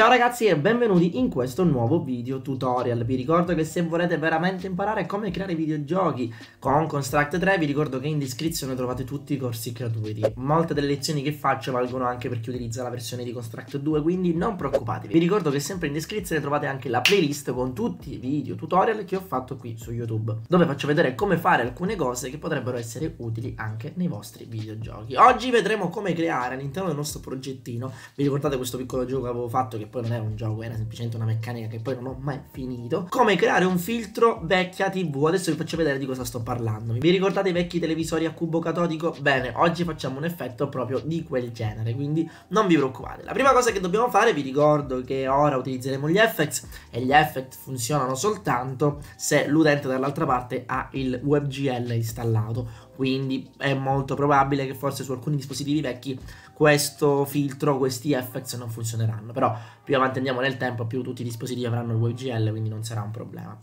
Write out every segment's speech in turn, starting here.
Ciao ragazzi e benvenuti in questo nuovo video tutorial. Vi ricordo che se volete veramente imparare come creare videogiochi con Construct 3, vi ricordo che in descrizione trovate tutti i corsi gratuiti. Molte delle lezioni che faccio valgono anche per chi utilizza la versione di Construct 2, quindi non preoccupatevi. Vi ricordo che sempre in descrizione trovate anche la playlist con tutti i video tutorial che ho fatto qui su YouTube, dove faccio vedere come fare alcune cose che potrebbero essere utili anche nei vostri videogiochi. Oggi vedremo come creare all'interno del nostro progettino, vi ricordate questo piccolo gioco che avevo fatto che poi non è un gioco, era semplicemente una meccanica che poi non ho mai finito. Come creare un filtro vecchia TV. Adesso vi faccio vedere di cosa sto parlando. Vi ricordate i vecchi televisori a cubo catodico? Bene, oggi facciamo un effetto proprio di quel genere, quindi non vi preoccupate. La prima cosa che dobbiamo fare, vi ricordo che ora utilizzeremo gli effects e gli effects funzionano soltanto se l'utente dall'altra parte ha il WebGL installato quindi è molto probabile che forse su alcuni dispositivi vecchi questo filtro, questi FX non funzioneranno, però più avanti andiamo nel tempo più tutti i dispositivi avranno il WebGL quindi non sarà un problema.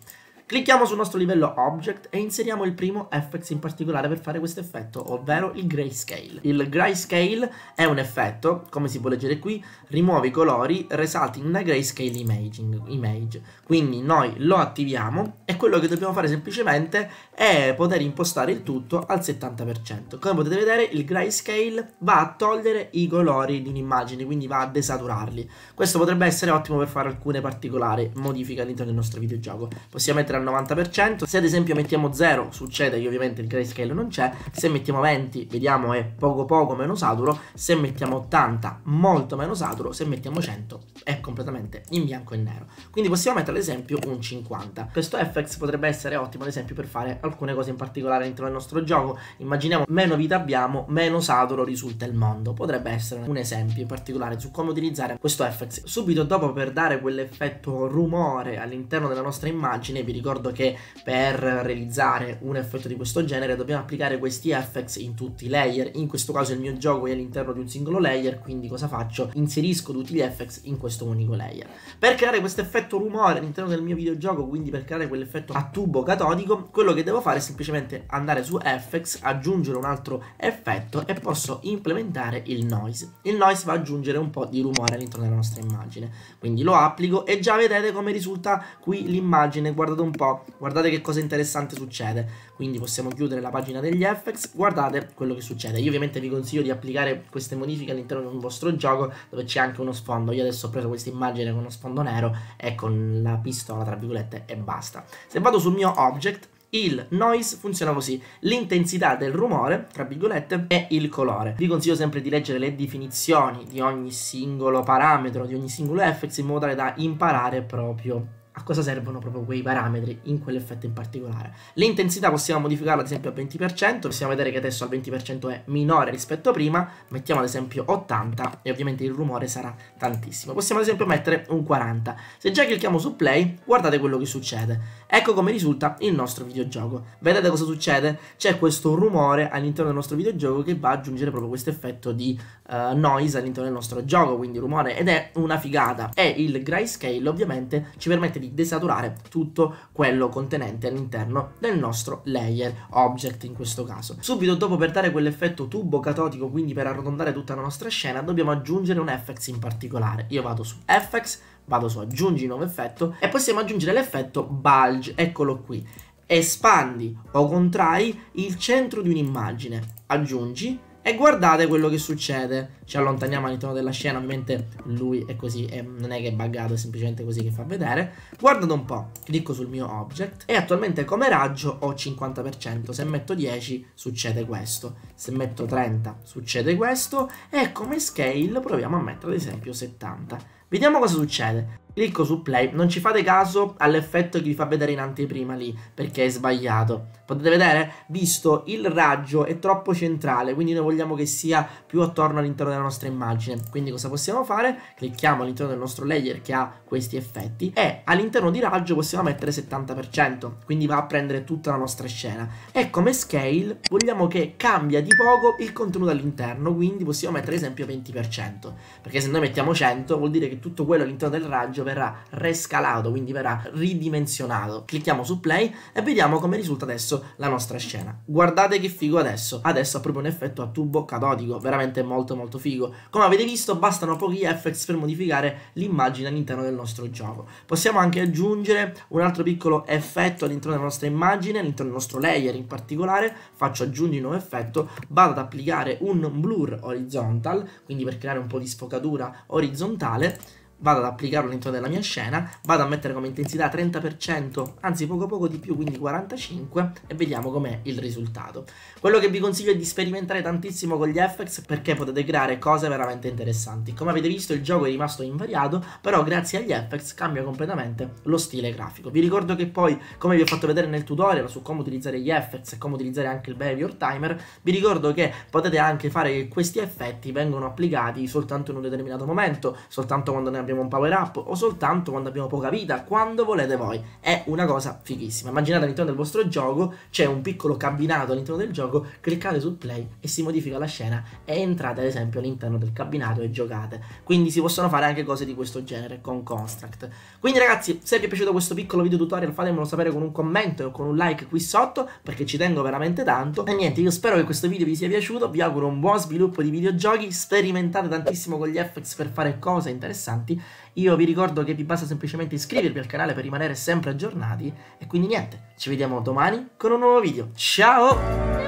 Clicchiamo sul nostro livello object e inseriamo il primo FX in particolare per fare questo effetto, ovvero il grayscale. Il grayscale è un effetto, come si può leggere qui, rimuove i colori risalti in una grayscale imaging, image. Quindi noi lo attiviamo e quello che dobbiamo fare semplicemente è poter impostare il tutto al 70%. Come potete vedere il grayscale va a togliere i colori di un'immagine, quindi va a desaturarli. Questo potrebbe essere ottimo per fare alcune particolari modifiche all'interno del nostro videogioco. Possiamo mettere al 90%. Se ad esempio mettiamo 0 succede che ovviamente il grayscale non c'è, se mettiamo 20 vediamo è poco poco meno saturo, se mettiamo 80 molto meno saturo, se mettiamo 100 è completamente in bianco e nero. Quindi possiamo mettere ad esempio un 50. Questo FX potrebbe essere ottimo ad esempio per fare alcune cose in particolare all'interno del nostro gioco. Immaginiamo meno vita abbiamo, meno saturo risulta il mondo. Potrebbe essere un esempio in particolare su come utilizzare questo FX. Subito dopo per dare quell'effetto rumore all'interno della nostra immagine vi ricordo ricordo che per realizzare un effetto di questo genere dobbiamo applicare questi effects in tutti i layer, in questo caso il mio gioco è all'interno di un singolo layer, quindi cosa faccio? Inserisco tutti gli effects in questo unico layer. Per creare questo effetto rumore all'interno del mio videogioco, quindi per creare quell'effetto a tubo catodico, quello che devo fare è semplicemente andare su FX, aggiungere un altro effetto e posso implementare il noise. Il noise va ad aggiungere un po' di rumore all'interno della nostra immagine. Quindi lo applico e già vedete come risulta qui l'immagine, guardate un po' po', guardate che cosa interessante succede. Quindi possiamo chiudere la pagina degli effects, guardate quello che succede. Io ovviamente vi consiglio di applicare queste modifiche all'interno di un vostro gioco dove c'è anche uno sfondo. Io adesso ho preso questa immagine con uno sfondo nero e con la pistola, tra virgolette, e basta. Se vado sul mio object, il noise funziona così, l'intensità del rumore, tra virgolette, e il colore. Vi consiglio sempre di leggere le definizioni di ogni singolo parametro, di ogni singolo effects, in modo tale da imparare proprio a cosa servono proprio quei parametri in quell'effetto in particolare. L'intensità possiamo modificarla ad esempio al 20%, possiamo vedere che adesso al 20% è minore rispetto a prima, mettiamo ad esempio 80 e ovviamente il rumore sarà tantissimo. Possiamo ad esempio mettere un 40. Se già clicchiamo su play, guardate quello che succede. Ecco come risulta il nostro videogioco. Vedete cosa succede? C'è questo rumore all'interno del nostro videogioco che va ad aggiungere proprio questo effetto di uh, noise all'interno del nostro gioco, quindi rumore, ed è una figata. E il grayscale ovviamente ci permette di di desaturare tutto quello contenente all'interno del nostro layer object in questo caso. Subito dopo per dare quell'effetto tubo catotico quindi per arrotondare tutta la nostra scena, dobbiamo aggiungere un FX in particolare. Io vado su FX, vado su aggiungi nuovo effetto e possiamo aggiungere l'effetto bulge, eccolo qui. Espandi o contrai il centro di un'immagine, aggiungi e guardate quello che succede. Ci allontaniamo all'interno della scena, ovviamente lui è così, è, non è che è buggato, è semplicemente così che fa vedere. Guardate un po', clicco sul mio object e attualmente come raggio ho 50%. Se metto 10 succede questo, se metto 30 succede questo e come scale proviamo a mettere ad esempio 70. Vediamo cosa succede clicco su play, non ci fate caso all'effetto che vi fa vedere in anteprima lì, perché è sbagliato. Potete vedere? Visto il raggio è troppo centrale, quindi noi vogliamo che sia più attorno all'interno della nostra immagine. Quindi cosa possiamo fare? Clicchiamo all'interno del nostro layer che ha questi effetti e all'interno di raggio possiamo mettere 70%, quindi va a prendere tutta la nostra scena. E come scale vogliamo che cambia di poco il contenuto all'interno, quindi possiamo mettere ad esempio 20%, perché se noi mettiamo 100 vuol dire che tutto quello all'interno del raggio verrà rescalato, quindi verrà ridimensionato. Clicchiamo su play e vediamo come risulta adesso la nostra scena. Guardate che figo adesso, adesso ha proprio un effetto a tubo catodico, veramente molto molto figo. Come avete visto bastano pochi effects per modificare l'immagine all'interno del nostro gioco. Possiamo anche aggiungere un altro piccolo effetto all'interno della nostra immagine, all'interno del nostro layer in particolare, faccio aggiungi un nuovo effetto, vado ad applicare un blur horizontal, quindi per creare un po' di sfocatura orizzontale vado ad applicarlo all'interno della mia scena, vado a mettere come intensità 30%, anzi poco poco di più, quindi 45 e vediamo com'è il risultato. Quello che vi consiglio è di sperimentare tantissimo con gli FX perché potete creare cose veramente interessanti. Come avete visto il gioco è rimasto invariato, però grazie agli FX cambia completamente lo stile grafico. Vi ricordo che poi, come vi ho fatto vedere nel tutorial su come utilizzare gli FX e come utilizzare anche il behavior timer, vi ricordo che potete anche fare che questi effetti vengano applicati soltanto in un determinato momento, soltanto quando ne abbiamo abbiamo un power up o soltanto quando abbiamo poca vita, quando volete voi. È una cosa fighissima. Immaginate all'interno del vostro gioco c'è un piccolo cabinato all'interno del gioco, cliccate sul play e si modifica la scena e entrate ad esempio all'interno del cabinato e giocate. Quindi si possono fare anche cose di questo genere con Construct. Quindi ragazzi, se vi è piaciuto questo piccolo video tutorial fatemelo sapere con un commento o con un like qui sotto perché ci tengo veramente tanto. E niente, io spero che questo video vi sia piaciuto, vi auguro un buon sviluppo di videogiochi, sperimentate tantissimo con gli FX per fare cose interessanti io vi ricordo che vi basta semplicemente iscrivervi al canale per rimanere sempre aggiornati e quindi niente, ci vediamo domani con un nuovo video. Ciao!